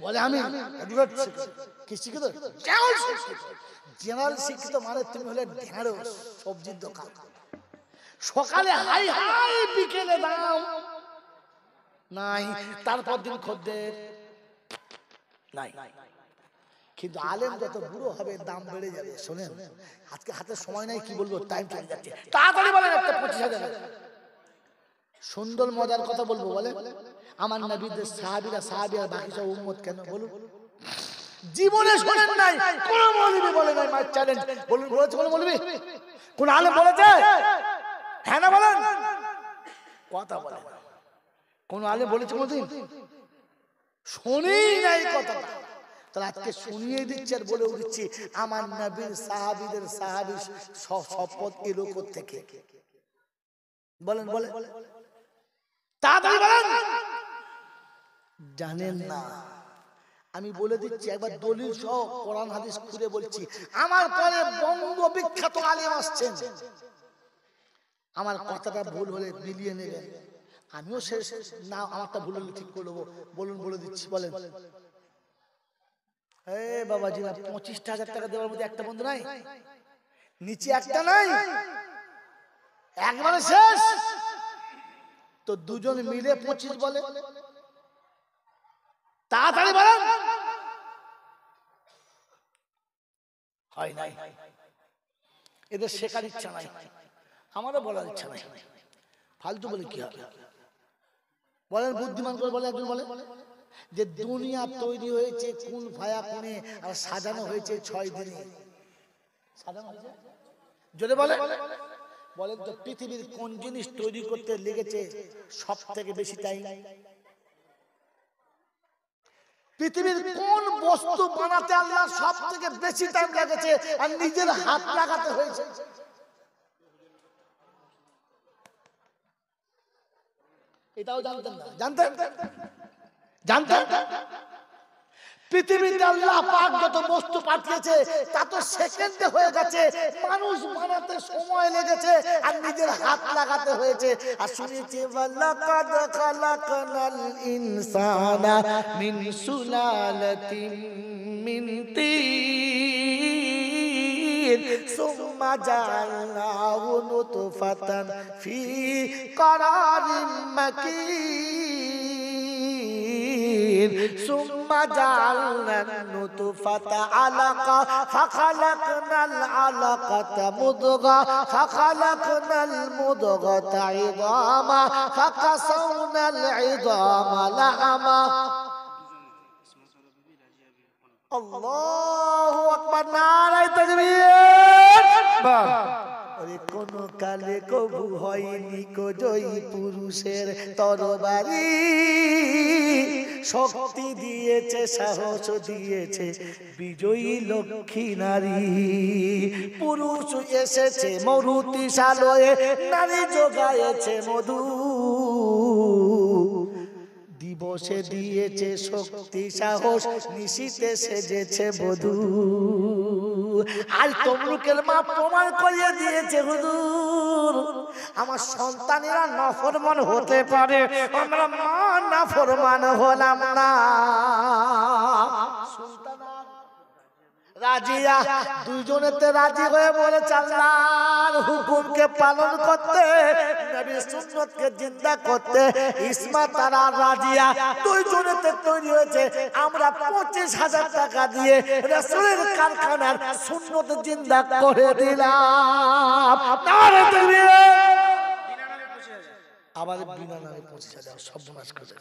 বলে আমি শিক্ষিত জেনারেল শিক্ষিত মানে তুমি হলে ঢেঁড়ো সবজির দোকান সকালে হাই হাই বিকেলে দাম নাই তারপর দিন খদ্দের নাই কিন্তু আলেম যত বুড়ো হবে দাম বেড়ে যাবে শোনেন আজকে হাতে সময় নাই কি বলবো টাইম চলে যাচ্ছে তাড়াতাড়ি বলেন একটা পঁচিশ হাজার সুন্দর মজার কথা বলবো বলে আমার নবীদের সাহাবিরা সাহাবিরা বাকি সব উম্মত কেন বলুন জীবনে শোনেন নাই কোন মৌলবি বলে নাই মাই চ্যালেঞ্জ বলুন বলেছে কোন মৌলবি কোন আলেম বলেছে হ্যাঁ না বলেন কথা বলে কোন আলেম বলেছে কোনদিন শুনেই নাই কথাটা তাকে শুনিয়ে দিচ্ছে আর বলে উঠছি আমার নবীর সাহাবিদের সাহাবি শপথ এলো থেকে বলেন বলে তাড়াতাড়ি বলেন জানেন না আমি বলে দিচ্ছি একবার দলিল সহ কোরআন হাদিস খুঁজে বলছি আমার পরে বঙ্গ বিখ্যাত আলেম আসছেন আমার কথাটা ভুল হলে বিলিয়ে নেবেন আমিও শেষ না আমারটা ভুল হলে ঠিক করে বলুন বলে দিচ্ছি বলেন এ জি না পঁচিশটা হাজার টাকা দেওয়ার মধ্যে একটা বন্ধু নাই নিচে একটা নাই একবারে শেষ তো দুজন মিলে পঁচিশ বলে তাড়াতাড়ি বলেন হয় নাই এদের শেখার ইচ্ছা নাই আমারও বলার ইচ্ছা নাই ফালতু বলে কি হবে বলেন বুদ্ধিমান করে বলে একজন বলে যে দুনিয়া তৈরি হয়েছে কোন ফায়া কোনে আর সাজানো হয়েছে ছয় দিনে সাজানো হয়েছে যদি বলে বলেন তো পৃথিবীর কোন জিনিস তৈরি করতে লেগেছে সব থেকে বেশি টাইম পৃথিবীর কোন বস্তু বানাতে আল্লাহ সব থেকে বেশি টাইম লেগেছে আর নিজের হাত লাগাতে হয়েছে এটাও জানতেন না জানতেন জানতেন পৃথিবীতে আল্লাহ পাক যত বস্তু পাঠিয়েছে তা তো সেকেন্ডে হয়ে গেছে মানুষ বানাতে সময় লেগেছে আর নিজের হাত লাগাতে হয়েছে আর শুনেছি লাকাদ খালাকনাল ইনসানা মিন সুলালাতিন মিন তিন সুম্মা জাআলনাহু নুতফাতান ফি করারিম মাকিন ثم جعلنا النطفة علقة فخلقنا العلقة مضغة فخلقنا المضغة عظاما فقصونا العظام لحما الله أكبر نعرة تكبير نعم. কোন কালে কবু হয়নি জয়ী পুরুষের তরবারি শক্তি দিয়েছে সাহস দিয়েছে বিজয়ী লক্ষ্মী নারী পুরুষ এসেছে মরুতি সালয়ে নারী যোগায়েছে মধু দিবসে দিয়েছে শক্তি সাহস নিশিতে সেজেছে বধূ আজ তমলুকের মা প্রমাণ করিয়ে দিয়েছে হুজুর আমার সন্তানেরা নফরমান হতে পারে আমরা মা নাফরমান হলাম না রাজিয়া দুজনেতে রাজি হয়ে বলেছে আল্লাহর হুকুমকে পালন করতে নবীর সুন্নতকে জিন্দা করতে ইসমা তারা রাজিয়া দুইজনেতে তৈরি হয়েছে আমরা পঁচিশ হাজার টাকা দিয়ে রাসূলের কারখানার সুন্নত জিন্দা করে দিলাম আবার বিনা নামে পঁচিশ হাজার সর্বনাশ করে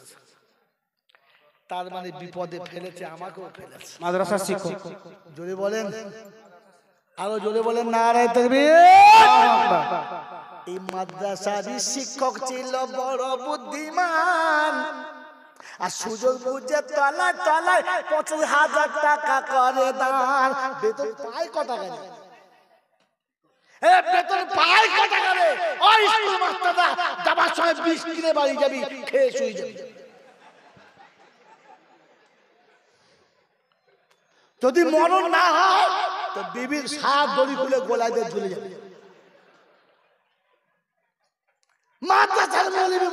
মানে তার মানে বিপদে ফেলেছে আমাকেও ফেলেছে মাদ্রাসার শিক্ষক জোরে বলেন আরো জোরে বলেন না এই মাদ্রাসার শিক্ষক ছিল বড় বুদ্ধিমান আর সুযোগ বুঝে তলায় তলায় পঁচিশ হাজার টাকা করে দান বেতন পাই কত টাকা বেতন পায় কত টাকা বাড়ি যাবি খেয়ে শুয়ে যাবি যদি মরণ না হয় তো বিবির সাত দড়ি খুলে গোলায় দিয়ে ঝুলে যাবে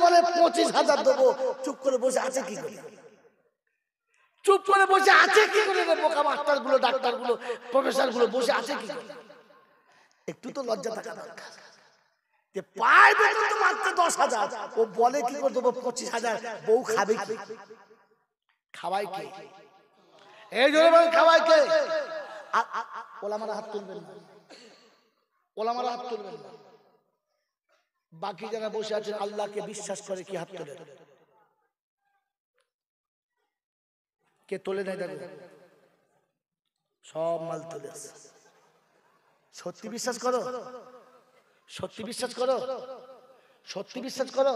বলে পঁচিশ হাজার দেবো চুপ করে বসে আছে কি চুপ করে বসে আছে কি করে বসে আছে কি একটু তো লজ্জা থাকা দরকার মাত্র দশ হাজার ও বলে কি করে দেবো পঁচিশ হাজার বউ খাবে খাওয়াই কি এই কে হাত হাত বাকি যারা বসে আছেন আল্লাহকে বিশ্বাস করে কি হাত তোলে কে তোলে নাই দেখো সব মাল তুলে সত্যি বিশ্বাস করো সত্যি বিশ্বাস করো সত্যি বিশ্বাস করো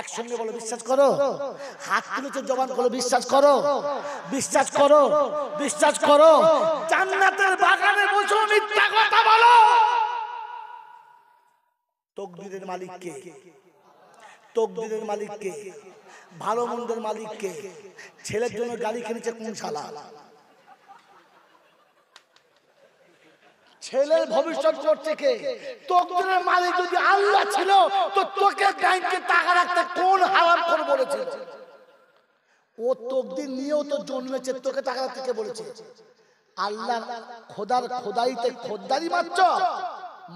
একসঙ্গে বলো বিশ্বাস করো হাত তুলেছে জবান করো বিশ্বাস করো বিশ্বাস করো বিশ্বাস করো জান্নাতের বাগানে বসো মিথ্যা কথা বলো তকদিরের মালিককে তকদিরের মালিককে ভালো মন্দের মালিককে ছেলের জন্য গাড়ি কিনেছে কোন শালা ছেলের ভবিষ্যৎ করছে কে তোদের মালিক যদি আল্লাহ ছিল তো তোকে ব্যাংকে টাকা রাখতে কোন হারাম করে বলেছে ও তকদিন নিয়েও তো জন্মেছে তোকে টাকা রাখতে কে বলেছে আল্লাহ খোদার খোদাইতে খোদ্দারি মারছ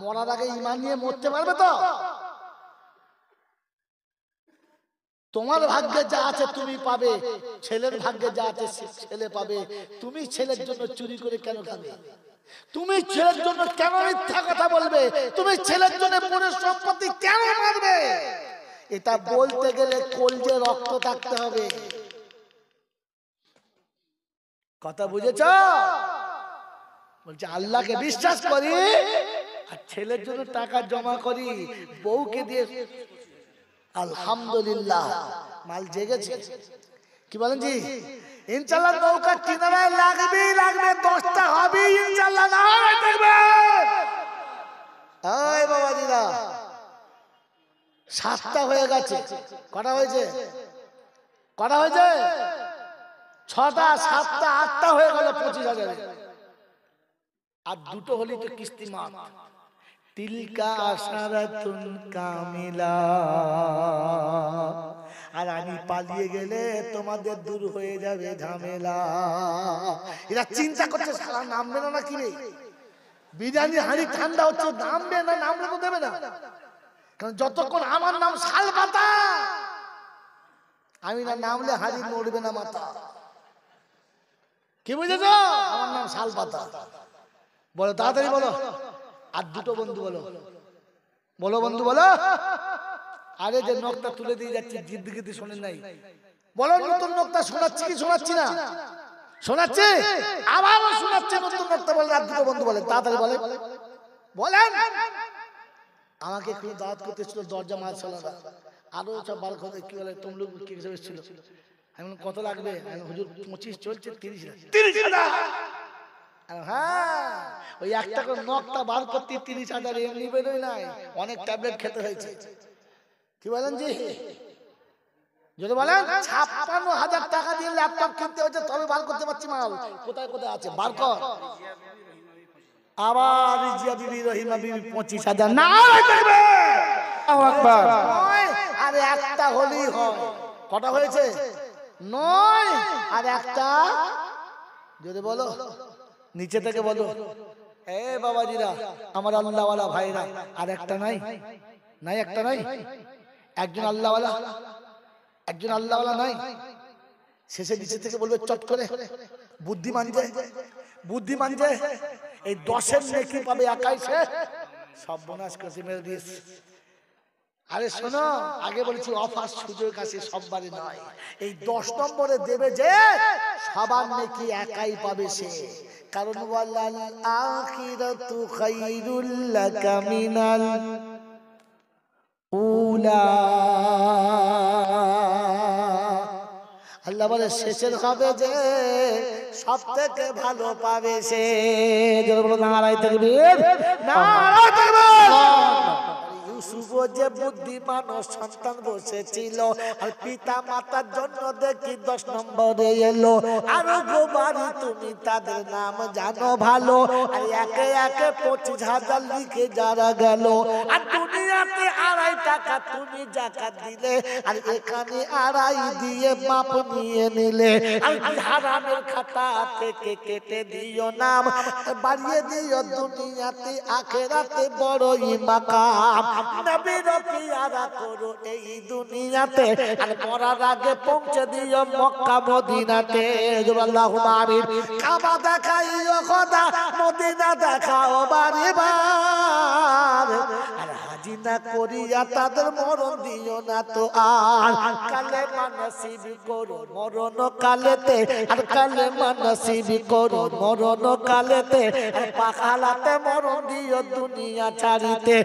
মরার আগে ইমান নিয়ে মরতে পারবে তো তোমার ভাগ্যে যা আছে তুমি পাবে ছেলের ভাগ্যে যা আছে ছেলে পাবে তুমি ছেলের জন্য চুরি করে কেন খাবে তুমি ছেলের জন্য কেন মিথ্যা কথা বলবে তুমি ছেলের জন্য পুরো সম্পত্তি কেন মারবে এটা বলতে গেলে কলজে রক্ত থাকতে হবে কথা বুঝেছ বলছে আল্লাহকে বিশ্বাস করি আর ছেলের জন্য টাকা জমা করি বউকে দিয়ে আলহামদুলিল্লাহ মাল জেগেছে কি বলেন জি ইনশাল্লাহ নৌকা কিনারায় লাগবে লাগবে দশটা হবে ইনশাল্লাহ না থাকবে আয় বাবা দিদা সাতটা হয়ে গেছে কটা হয়েছে কটা হয়েছে ছটা সাতটা আটটা হয়ে গেল পঁচিশ হাজার আর দুটো হলে তো কিস্তি মাঠ তিলকা আশারাতুন কামিলা আর আমি পালিয়ে গেলে তোমাদের দূর হয়ে যাবে ঝামেলা এরা চিন্তা করছে সারা নামবে না নাকি রে বিরিয়ানি হাঁড়ি ঠান্ডা হচ্ছে নামবে না নামলে তো দেবে না কারণ যতক্ষণ আমার নাম শাল পাতা আমি না নামলে হাঁড়ি মরবে না মাথা কি বুঝেছ আমার নাম শাল পাতা বলো তাড়াতাড়ি বলো আর দুটো বন্ধু বলো বলো বন্ধু বলো আরে যে নকটা তুলে দিয়ে যাচ্ছি জিদ্দিগিদি শোনেন নাই বলো নতুন নকটা শোনাচ্ছি কি শোনাচ্ছি না শোনাচ্ছে আবারও শোনাচ্ছে নতুন নকটা বলে আর দুটো বন্ধু বলে তাড়াতাড়ি বলে বলেন আমাকে কেউ দাওয়াত করতেছিল দরজা মাছ চলারা আরো সব বাল করে কি বলে তমলুক কি হিসেবে ছিল আমি কত লাগবে হুজুর পঁচিশ চলছে তিরিশ তিরিশ হ্যাঁ ওই একটা করে নকটা বার করতে তিরিশ হাজার এমনি বেরোয় নাই অনেক ট্যাবলেট খেতে হয়েছে কি বলেন জি যদি বলেন ছাপ্পান্ন হাজার টাকা দিয়ে ল্যাপটপ কিনতে হচ্ছে তবে বার করতে পারছি মাল কোথায় আছে বার কর আবার রিজিয়া পঁচিশ হাজার না আরে একটা হলেই হয় কটা হয়েছে নয় আর একটা যদি বলো নিচে থেকে বলো এ বাবাজিরা আমার আল্লাহওয়ালা ভাইরা আর একটা নাই নাই একটা নাই একজন আল্লাহওয়ালা একজন আল্লাহওয়ালা নাই শেষে নিচে থেকে বলবে চট করে বুদ্ধি মানবে বুদ্ধি মানবে এই দশের নেকি পাবে একাই সে সর্বনাশ কাছে দিয়েছে আরে শোনো আগে বলেছি অফার সুযোগ আছে সববারে নয় এই দশ নম্বরে দেবে যে সবার নাকি একাই পাবে সে কারণ ওয়ালাল আখিরাতু খাইরুল লাকা মিনাল উলা আল্লাহ বলে শেষের হবে যে সব থেকে ভালো পাবে সে নারায় থাকবে নারায় থাকবে ইউসুফ যে বুদ্ধিমান সন্তান বসেছিল আর পিতা মাতার জন্য দেখি দশ নম্বরে এলো আর গোবারি তুমি তাদের নাম জানো ভালো আর একে একে পঁচিশ হাজার লিখে যারা গেল আর দুনিয়াতে আড়াই টাকা তুমি জাকাত দিলে আর এখানে আড়াই দিয়ে মাপ নিয়ে নিলে হারামের খাতা থেকে কেটে দিও নাম বাড়িয়ে দিও দুনিয়াতে আখেরাতে বড়ই মাকাম দুনিয়াতে আর পৌঁছে দিও মক্কা মদিনাতে আল্লাহু মারি কাবা দেখাইও খোদা মদিনা দেখাও বারে বার না করিয়া তাদের মরণ দিও না তো আর কালে মানসিব করো মরণ কালেতে আর কালে মানসিব করো মরণ কালেতে পাখালাতে মরণ দিও দুনিয়া ছাড়িতে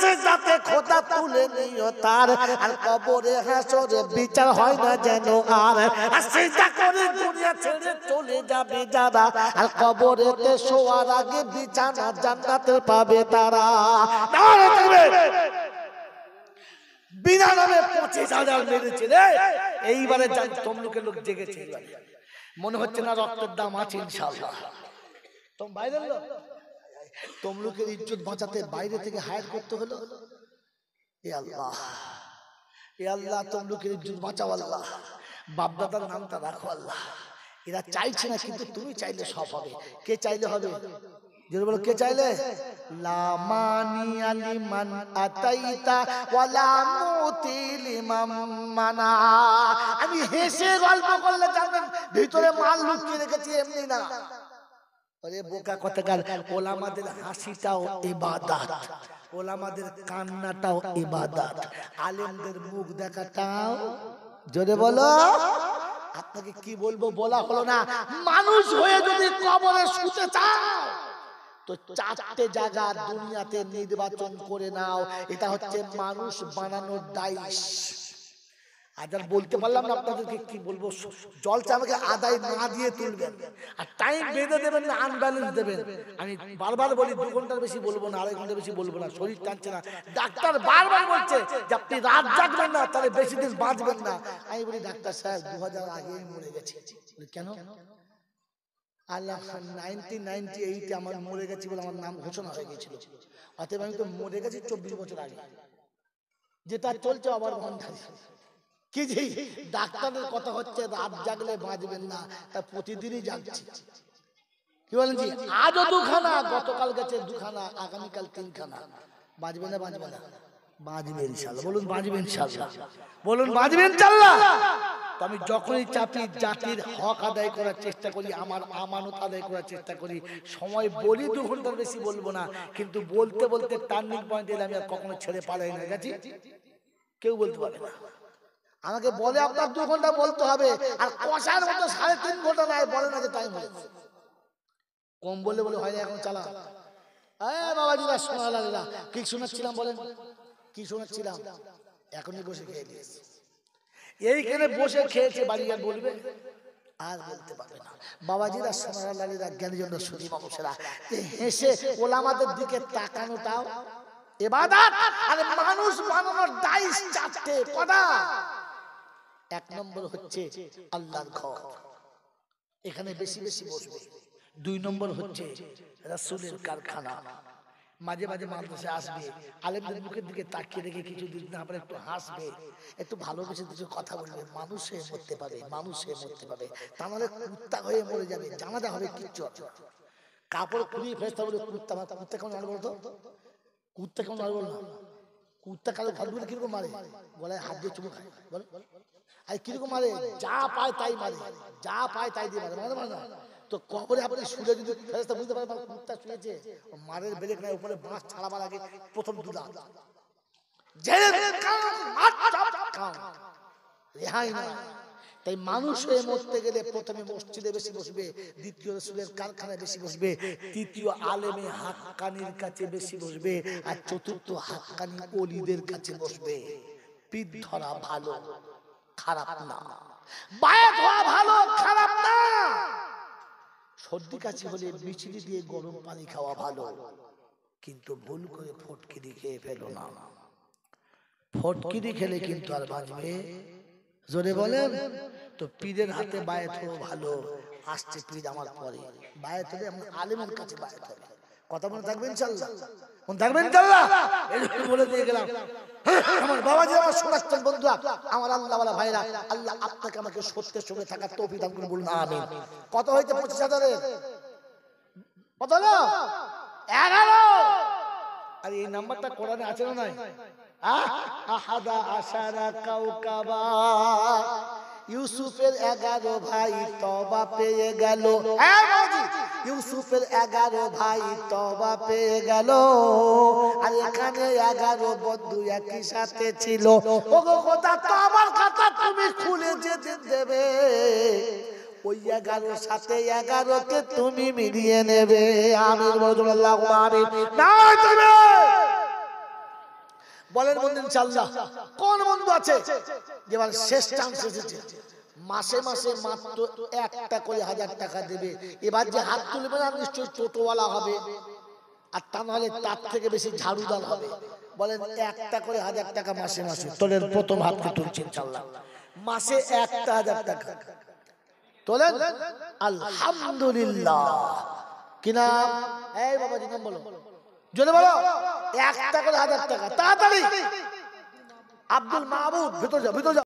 সে যাতে খোদা তুলে নিও তার আর কবরে হাসরে বিচার হয় না যেন আর করে দুনিয়া ছেড়ে চলে যাবে যারা আর কবরেতে শোয়ার আগে বিছানা জান্নাতে পাবে তারা থাকবে বিনা নামে পঁচিশ হাজার এইবারে তমলুকের লোক জেগেছে মনে হচ্ছে না রক্তের দাম আছে তমলুকের ইজ্জত বাঁচাতে বাইরে থেকে হায়ার করতে হলো এ আল্লাহ এ আল্লাহ তমলুকের ইজ্জত বাঁচাও আল্লাহ বাপদাদার নামটা রাখো আল্লাহ এরা চাইছে না কিন্তু তুমি চাইলে সব হবে কে চাইলে হবে জোরে বলো কে চাইলে লামানি আলিমান আতাইতা ওয়ালা মুতি লিমান আমি হেসে গল্প করলে জানবেন ভিতরে মাল লুকিয়ে রেখেছি এমনি না আরে বোকা কথাকার ওলামাদের হাসিটাও ইবাদত ওলামাদের কান্নাটাও ইবাদত আলেমদের মুখ দেখাটাও জোরে বলো আপনাকে কি বলবো বলা হলো না মানুষ হয়ে যদি কবরে শুতে চাও তো চারটে জায়গা দুনিয়াতে নির্বাচন করে নাও এটা হচ্ছে মানুষ বানানোর দেবেন আমি বারবার বলি দু ঘন্টার বেশি বলবো না আড়াই ঘন্টা বেশি বলবো না শরীর টানছে না ডাক্তার বারবার বলছে যে আপনি রাত জাগবেন না তাহলে বেশি দিন বাঁচবেন না আমি বলি ডাক্তার স্যার দু হাজার আগে মরে কেন আল্লাহ নাইনটিন নাইনটি এইটে আমার মরে গেছি বলে আমার নাম ঘোষণা হয়ে গেছিল অতএব আমি তো মরে গেছি চব্বিশ বছর আগে যেটা চলছে আবার বন্ধারি কি যে ডাক্তারের কথা হচ্ছে রাত জাগলে বাঁচবেন না তা প্রতিদিনই জাগছে কি বলেন জি আজও দুখানা গতকাল গেছে দুখানা আগামীকাল তিনখানা বাঁচবে না বাঁচবে না বাঁচবে বলুন বাঁচবেন ইনশাল্লাহ বলুন বাঁচবে ইনশাল্লাহ তো আমি যখনই চাপি জাতির হক আদায় করার চেষ্টা করি আমার আমানত আদায় করার চেষ্টা করি সময় বলি দু ঘন্টা বেশি বলবো না কিন্তু বলতে বলতে টার্নিং পয়েন্ট এলে আমি আর কখনো ছেড়ে পালাই না গেছি কেউ বলতে পারে না আমাকে বলে আপনার দু ঘন্টা বলতে হবে আর কষার মতো সাড়ে তিন ঘন্টা নাই বলে না যে টাইম হয় কম বলে বলে হয় না এখন চালা হ্যাঁ বাবা দিদা শোনা না কি শোনাচ্ছিলাম বলেন কি শোনাচ্ছিলাম এখনই বসে খেয়ে দিয়েছি এইখানে বসে খেয়েছে বাড়ি আর বলবে আর বলতে পারবে না বাবাজিরা সোনালালীরা জ্ঞানীজন্য সুদী মানুষেরা হেসে ওলামাদের দিকে তাকানোটাও এবাদাত আর মানুষ বানানোর দায়িস চারটে কদা এক নম্বর হচ্ছে আল্লাহর ঘর এখানে বেশি বেশি বসবে দুই নম্বর হচ্ছে রাসুলের কারখানা মাঝে মাঝে মাদ্রাসে আসবে আলেমদের মুখের দিকে তাকিয়ে রেখে কিছু না আমরা একটু হাসবে একটু ভালোবেসে কিছু কথা বলবে মানুষে মরতে পারে মানুষে মরতে পারে তা নাহলে কুত্তা হয়ে মরে যাবে জানাজা হবে কিচ্ছু কাপড় খুলিয়ে ফেসতে বলে কুত্তা মারতে কুত্তা কেমন আর বলতো কুত্তা কেমন আর বল না কুত্তা কালো ঘর বলে কিরকম মারে গলায় হাত দিয়ে চুমু খায় বল আর কিরকম মারে যা পায় তাই মারে যা পায় তাই দিয়ে মারে মানে মানে তো কবরে আপনি শুয়ে যদি ফেরেশতা বুঝতে পারে পারেন কুত্তা শুয়েছে মারের বেলেক নাই উপরে বাঁশ ছাড়াবার লাগে প্রথম দুলা রেহাই নাই তাই মানুষ হয়ে মরতে গেলে প্রথমে মসজিদে বেশি বসবে দ্বিতীয় রসুলের কারখানায় বেশি বসবে তৃতীয় আলেমে হাক্কানির কাছে বেশি বসবে আর চতুর্থ হাক্কানি অলিদের কাছে বসবে পিঠ ধরা ভালো খারাপ না বায়াত হওয়া ভালো খারাপ না সর্দি কাশি হলে মিছরি দিয়ে গরম পানি খাওয়া ভালো কিন্তু ভুল করে ফটকিরি খেয়ে ফেলো না ফটকিরি খেলে কিন্তু আর বাঁচবে জোরে বলেন তো পীরের হাতে বায়াত ভালো আসছে পীর আমার পরে বায়ে থাকে আমার আলেমের কাছে বায়ে থাকে কথা মনে থাকবেন ইনশাআল্লাহ মনে থাকবেন বলে দিয়ে গেলাম হ্যাঁ, আমার বাবা যে আমার সনাতন আমার আল্লাহ ওয়ালা ভাইরা আল্লাহ আপনাকে আমাকে সত্যের সঙ্গে থাকার তৌফিক দান কত হইতে 25000 কত হলো 11 আর এই নাম্বারটা কোরআনে আছে না নাই আহাদা আশারা কাউকাবা ইউসুফের এগারো ভাই তবা পেয়ে গেল ইউসুফের এগারো ভাই তবা পেয়ে গেল আর এখানে এগারো বন্ধু একই সাথে ছিল আমার কথা তুমি খুলে যেতে দেবে ওই এগারোর সাথে এগারোকে তুমি মিলিয়ে নেবে আমি বলতে না তুমি বলেন বন্ধু ইনশাল্লাহ কোন বন্ধু আছে যেবার শেষ চান্স এসেছে মাসে মাসে মাত্র একটা করে হাজার টাকা দেবে এবার যে হাত তুলবে না নিশ্চয়ই টোটোওয়ালা হবে আর তা নাহলে তার থেকে বেশি ঝাড়ুদার হবে বলেন একটা করে হাজার টাকা মাসে মাসে তোলেন প্রথম হাতকে তুলছেন চাল্লা মাসে একটা হাজার টাকা তোলেন আলহামদুলিল্লাহ কিনা এই বাবা নাম বলো যদি বলো এক টাকা হাজার টাকা তাড়াতাড়ি আব্দুল মাহবুদ ভিতর যাও ভিতর যাও